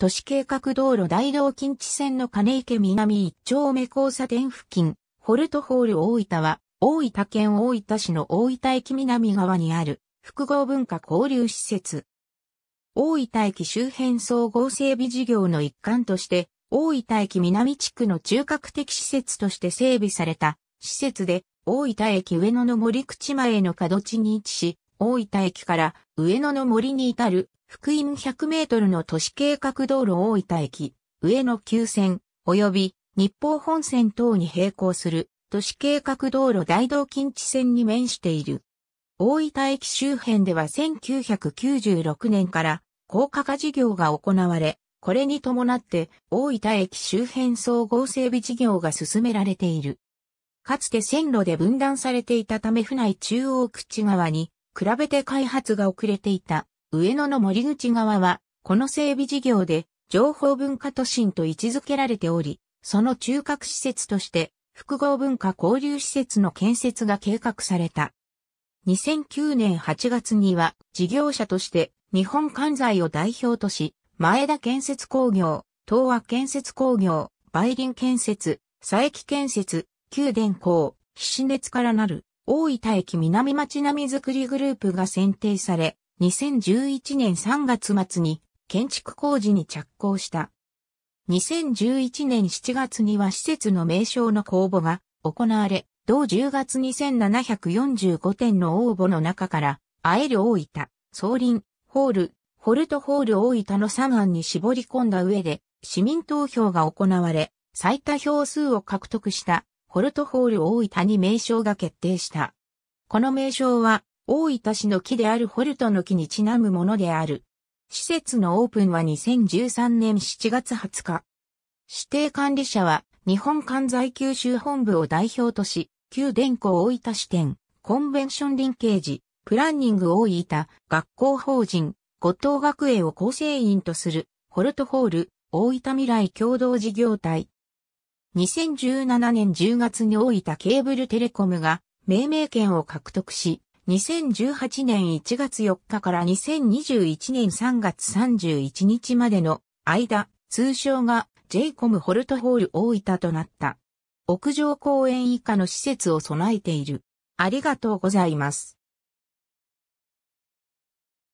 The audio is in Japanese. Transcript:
都市計画道路大道近地線の金池南一丁目交差点付近、ホルトホール大分は、大分県大分市の大分駅南側にある複合文化交流施設。大分駅周辺総合整備事業の一環として、大分駅南地区の中核的施設として整備された施設で、大分駅上野の森口前の角地に位置し、大分駅から上野の森に至る福音100メートルの都市計画道路大分駅、上野急線、及び日報本線等に並行する都市計画道路大道近地線に面している。大分駅周辺では1996年から高架化事業が行われ、これに伴って大分駅周辺総合整備事業が進められている。かつて線路で分断されていたため府内中央口側に比べて開発が遅れていた。上野の森口側は、この整備事業で情報文化都心と位置づけられており、その中核施設として複合文化交流施設の建設が計画された。2009年8月には事業者として日本関西を代表とし、前田建設工業、東和建設工業、梅林建設、佐伯建設、旧殿港、菱熱からなる大分駅南町並みづくりグループが選定され、2011年3月末に建築工事に着工した。2011年7月には施設の名称の公募が行われ、同10月2745点の応募の中から、あえる大分、総林、ホール、ホルトホール大分の3案に絞り込んだ上で、市民投票が行われ、最多票数を獲得した、ホルトホール大分に名称が決定した。この名称は、大分市の木であるホルトの木にちなむものである。施設のオープンは2013年7月20日。指定管理者は日本関西九州本部を代表とし、旧電工大分支店、コンベンション林刑事、プランニング大分、学校法人、五島学営を構成員とする、ホルトホール、大分未来共同事業体。2017年10月に大分ケーブルテレコムが命名権を獲得し、2018年1月4日から2021年3月31日までの間、通称が JCOM ホルトホール大分となった。屋上公園以下の施設を備えている。ありがとうございます。